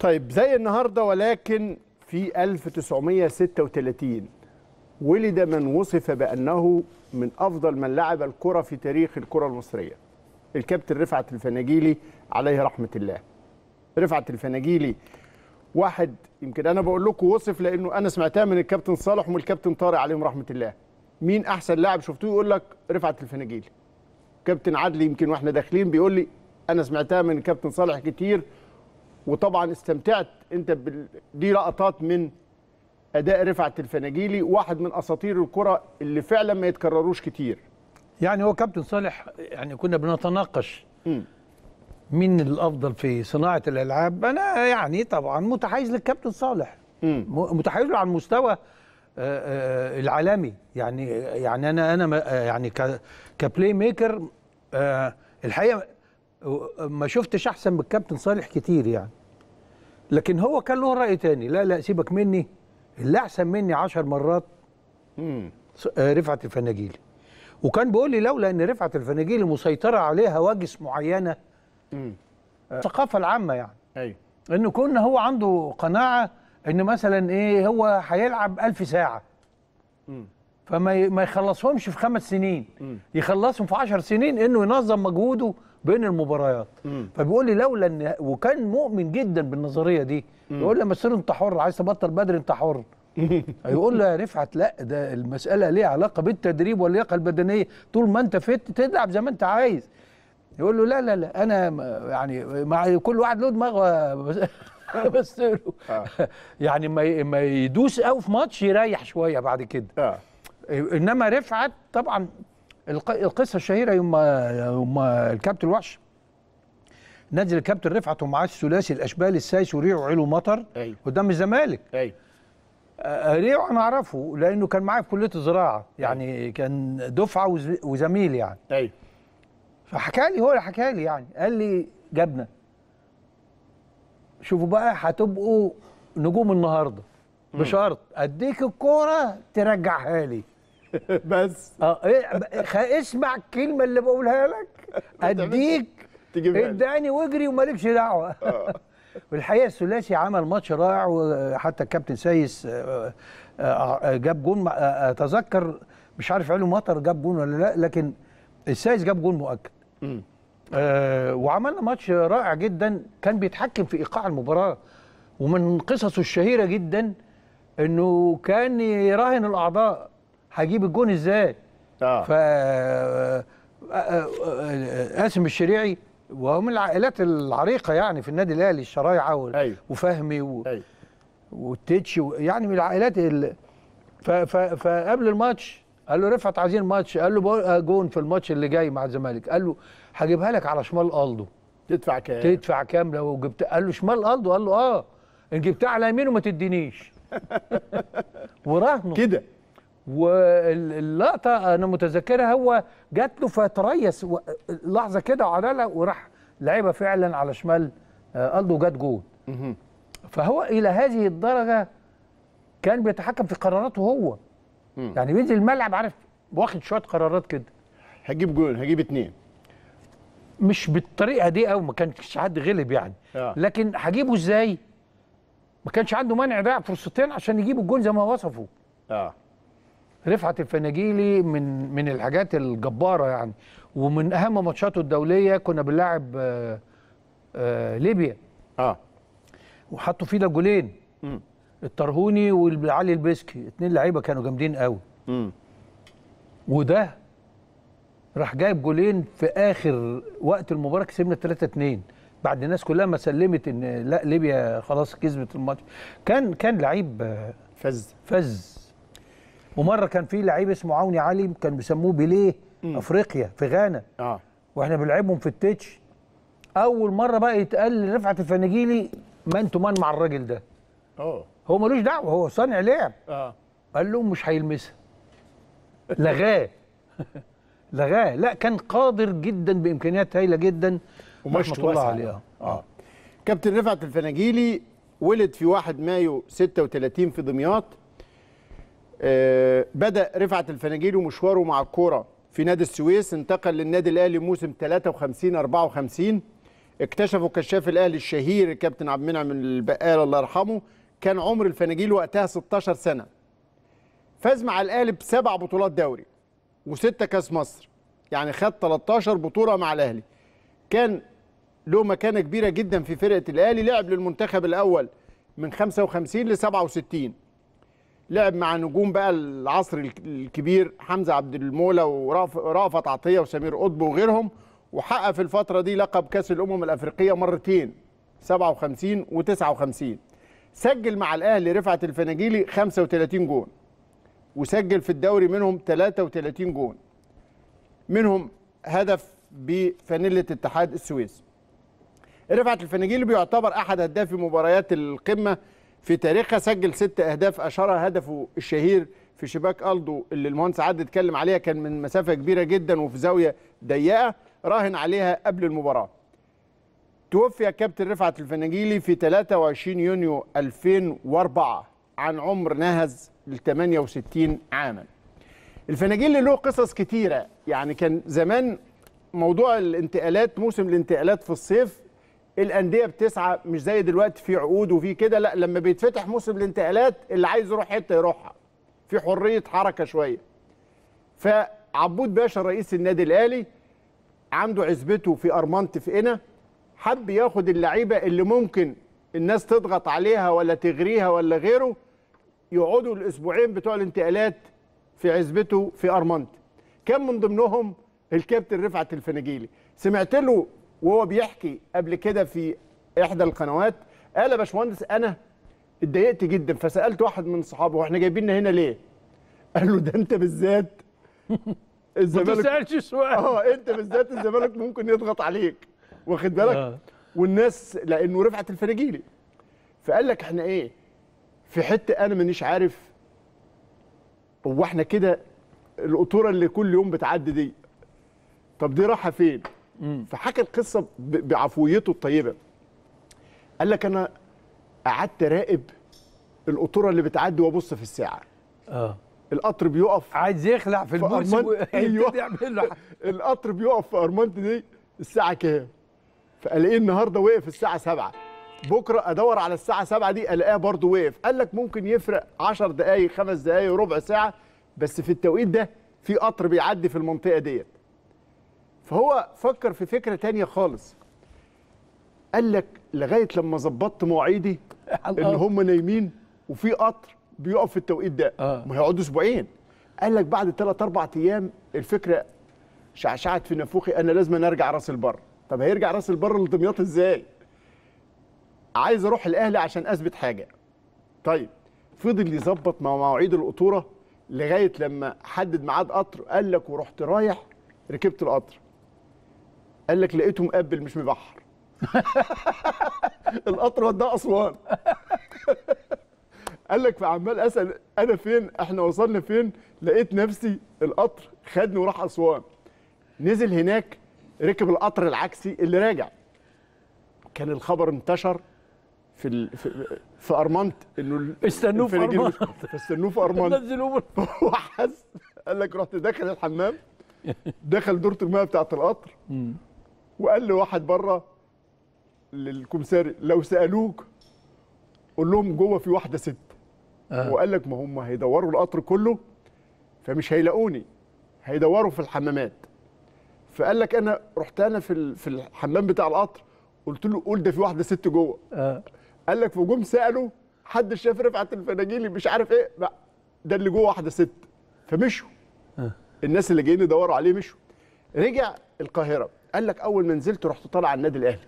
طيب زي النهارده ولكن في 1936 ولد من وصف بأنه من أفضل من لعب الكرة في تاريخ الكرة المصرية الكابتن رفعت الفناجيلي عليه رحمة الله رفعت الفناجيلي واحد يمكن أنا بقول لكم وصف لأنه أنا سمعتها من الكابتن صالح ومن الكابتن طارق عليهم رحمة الله مين أحسن لاعب شفتوه يقول لك رفعت الفناجيلي كابتن عدلي يمكن واحنا داخلين بيقول لي أنا سمعتها من الكابتن صالح كتير وطبعا استمتعت انت بال... دي لقطات من اداء رفعت الفناجيلي واحد من اساطير الكره اللي فعلا ما يتكرروش كتير يعني هو كابتن صالح يعني كنا بنتناقش مين الافضل في صناعه الالعاب انا يعني طبعا متحيز للكابتن صالح م. متحيز له على المستوى آه، آه، العالمي يعني يعني انا انا آه، يعني كبلاي ميكر الحقيقه ما شفتش احسن من الكابتن صالح كتير يعني لكن هو كان له راي تاني لا لا سيبك مني اللي احسن مني 10 مرات امم رفعت الفناجيلي وكان بيقول لي لولا ان رفعت الفناجيلي مسيطره عليه هواجس معينه امم الثقافه العامه يعني ايوه انه كنا هو عنده قناعه ان مثلا ايه هو هيلعب 1000 ساعه امم فما ما يخلصهمش في خمس سنين مم. يخلصهم في 10 سنين انه ينظم مجهوده بين المباريات فبيقول لي لولا ان وكان مؤمن جدا بالنظريه دي يقول لي لما تصير انت حر عايز تبطل بدري انت حر هيقول له يا رفعت لا ده المساله ليها علاقه بالتدريب واللياقه البدنيه طول ما انت فت تلعب زي ما انت عايز يقول له لا لا لا انا يعني مع كل واحد له دماغه بس له آه. يعني ما ما يدوس قوي في ماتش يريح شويه بعد كده آه. انما رفعت طبعا القصه الشهيره يوم يوم الكابتن وحش نزل الكابتن رفعت ومعاه الثلاثي الاشبال السايس وريعه عيله مطر أيوه. قدام الزمالك ايوه ريعه انا اعرفه لانه كان معايا في كليه الزراعه يعني أيوه. كان دفعه وزميل يعني ايوه فحكى لي هو اللي حكى لي يعني قال لي جبنا شوفوا بقى هتبقوا نجوم النهارده بشرط اديك الكوره ترجعها لي بس اه إيه، اسمع الكلمه اللي بقولها لك اديك اداني واجري ومالكش دعوه آه. والحقيقه الثلاثي عمل ماتش رائع وحتى الكابتن سايس آه، آه، جاب جون اتذكر مش عارف علو مطر جاب جون ولا لا لكن السايس جاب جون مؤكد وعملنا ماتش رائع جدا كان بيتحكم في ايقاع المباراه ومن قصصه الشهيره جدا انه كان يراهن الاعضاء هجيب الجون ازاي اه ف قاسم آه، آه، آه، الشريعي وهو من العائلات العريقه يعني في النادي الاهلي الشرايعه و... أيوه. وفهمي و... أيوه. والتتش و... يعني من العائلات ال... ف... ف... فقبل الماتش قال له رفعت عايزين ماتش قال له بقول جون في الماتش اللي جاي مع الزمالك قال له هجيبها لك على شمال الدو تدفع كام تدفع كام لو جبت قال له شمال الدو قال له اه ان جبتها على يمينه ما تدينيش وراهنه كده واللقطه انا متذكرها هو جات له فتريس لحظه كده عداله وراح لعبها فعلا على شمال آه، الدو جات جول فهو الى هذه الدرجه كان بيتحكم في قراراته هو يعني بينزل الملعب عارف واخد شويه قرارات كده هجيب جول هجيب اتنين مش بالطريقه دي او ما كانش حد غلب يعني آه. لكن هجيبه ازاي ما كانش عنده مانع يضيع فرصتين عشان يجيب الجول زي ما وصفه اه رفعت الفناجيلي من من الحاجات الجباره يعني ومن اهم ماتشاته الدوليه كنا بنلاعب آه، آه، ليبيا اه وحطوا فينا جولين الطرهوني وعلي البسكي اتنين لعيبه كانوا جامدين قوي م. وده راح جايب جولين في اخر وقت المباراه كسبنا 3 2 بعد الناس كلها ما سلمت ان لا ليبيا خلاص كسبت الماتش كان كان لعيب آه، فز فز ومره كان في لعيب اسمه عوني علي كان بيسموه بيليه افريقيا في غانا اه واحنا بنلعبهم في التتش اول مره بقى يتقال لرفعت الفنجيلي تو مان مع الراجل ده اه هو ملوش دعوه هو صانع لعب اه قال لهم مش هيلمسها لغاه لغاه لا كان قادر جدا بامكانيات هايله جدا شاء الله عليه اه, آه. كابتن رفعت الفناجيلي ولد في 1 مايو 36 في دمياط آه، بدا رفعت الفناجيلي مشواره مع الكوره في نادي السويس انتقل للنادي الاهلي موسم 53 54 اكتشفه كشاف الاهلي الشهير الكابتن عبد المنعم البقال الله يرحمه كان عمر الفناجيل وقتها 16 سنه فاز مع الاهلي بسبع بطولات دوري وسته كاس مصر يعني خد 13 بطوله مع الاهلي كان له مكانه كبيره جدا في فرقه الاهلي لعب للمنتخب الاول من 55 ل 67 لعب مع نجوم بقى العصر الكبير حمزه عبد المولى ورافت عطيه وسمير قطب وغيرهم وحقق في الفتره دي لقب كاس الامم الافريقيه مرتين 57 و59 سجل مع الاهلي رفعت الفناجيلي 35 جون وسجل في الدوري منهم 33 جون منهم هدف بفانيله اتحاد السويس رفعت الفناجيلي بيعتبر احد هدافي مباريات القمه في تاريخها سجل ست اهداف اشهرها هدفه الشهير في شباك الدو اللي المهندس عاد اتكلم عليها كان من مسافه كبيره جدا وفي زاويه ضيقه راهن عليها قبل المباراه. توفي كابتن رفعت الفناجيلي في 23 يونيو 2004 عن عمر نهز ال 68 عاما. الفناجيلي له قصص كتيره يعني كان زمان موضوع الانتقالات موسم الانتقالات في الصيف الانديه بتسعى مش زي دلوقتي في عقود وفي كده لا لما بيتفتح موسم الانتقالات اللي عايز يروح حته يروحها في حريه حركه شويه فعبود باشا رئيس النادي الاهلي عنده عزبته في ارمنت في قنا حب ياخد اللعيبه اللي ممكن الناس تضغط عليها ولا تغريها ولا غيره يقعدوا الاسبوعين بتوع الانتقالات في عزبته في ارمنت كان من ضمنهم الكابتن رفعت الفناجيلي سمعت له وهو بيحكي قبل كده في احدى القنوات قال يا باشمهندس انا اتضايقت جدا فسالت واحد من صحابه واحنا جايبيننا هنا ليه؟ قال له ده انت بالذات الزمالك ما تسالش السؤال اه انت بالذات الزمالك ممكن يضغط عليك واخد بالك؟ آه. والناس لانه رفعت الفريجيلي فقال لك احنا ايه؟ في حته انا مانيش عارف هو احنا كده القطوره اللي كل يوم بتعدي دي طب دي رايحه فين؟ فحكى القصه بعفويته الطيبه قال لك انا قعدت راقب القطوره اللي بتعدي وابص في الساعه اه القطر بيقف عايز يخلع في البورس ايوه القطر بيقف في ارمنت دي الساعه كام فالاقيه النهارده وقف الساعه 7 بكره ادور على الساعه 7 دي الاقيها برضه وقف قال لك ممكن يفرق 10 دقائق خمس دقائق ربع ساعه بس في التوقيت ده في قطر بيعدي في المنطقه ديت فهو فكر في فكره تانية خالص قال لك لغايه لما ظبطت مواعيدي ان هم نايمين وفي قطر بيقف في التوقيت ده آه. ما هيقعدوا اسبوعين قال لك بعد ثلاث اربع ايام الفكره شعشعت في نافوخي انا لازم ارجع راس البر طب هيرجع راس البر لدمياط ازاي عايز اروح الاهلي عشان اثبت حاجه طيب فضل يظبط مع مواعيد القطوره لغايه لما حدد ميعاد قطر قال لك ورحت رايح ركبت القطر قال لك لقيته مقبل مش مبحر القطر وداه اسوان قال لك فعمال اسال انا فين احنا وصلنا فين لقيت نفسي القطر خدني وراح اسوان نزل هناك ركب القطر العكسي اللي راجع كان الخبر انتشر في ال... في, في ارمنت انه استنوه في ارمنت استنوه في ارمنت نزلوه قال لك رحت داخل الحمام دخل دوره الماء بتاعه القطر وقال لواحد بره للكمساري لو سالوك قول لهم جوه في واحده ست آه. وقال لك ما هم هيدوروا القطر كله فمش هيلاقوني هيدوروا في الحمامات فقال لك انا رحت انا في في الحمام بتاع القطر قلت له قول ده في واحده ست جوه آه. قال لك فجم سالوا حد شاف رفعت الفناجيل مش عارف ايه لا ده اللي جوه واحده ست فمشوا آه. الناس اللي جايين يدوروا عليه مشوا رجع القاهره قال لك اول ما نزلت رحت طالع على النادي الاهلي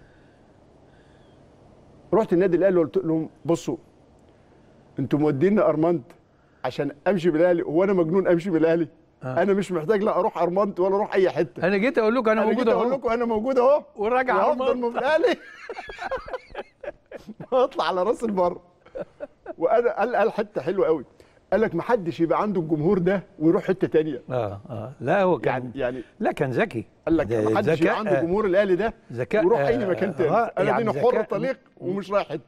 رحت النادي الاهلي وقلت لهم بصوا انتوا موديني ارمنت عشان امشي بالاهلي هو انا مجنون امشي بالاهلي آه. انا مش محتاج لا اروح ارمنت ولا اروح اي حته انا جيت اقول لكم انا, موجود اهو اقول لكم انا موجود اهو وراجع ارمنت الاهلي اطلع على راس البر وانا قال قال حته حلوه قوي قال لك ما حدش يبقى عنده الجمهور ده ويروح حته ثانيه اه اه لا هو كان يعني, يعني لا كان ذكي قال لك ما حدش يبقى عنده جمهور الاهلي ده ذكاء ويروح اي آه، مكان ثاني آه انا يعني حر طليق ومش رايح حته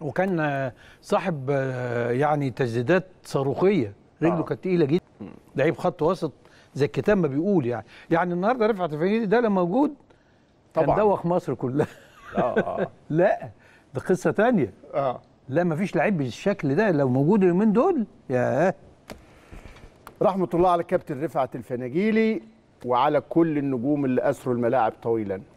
وكان صاحب آه، يعني تسديدات صاروخيه رجله آه. كانت تقيله جدا لعيب خط وسط زي الكتاب ما بيقول يعني يعني النهارده رفعت الفريدي ده لما موجود طبعا كان دوخ مصر كلها آه آه. لا ده قصه ثانيه اه لا مفيش لعيب بالشكل ده لو موجود اليومين دول يا رحمه الله على كابتن رفعت الفناجيلي وعلى كل النجوم اللي اسروا الملاعب طويلا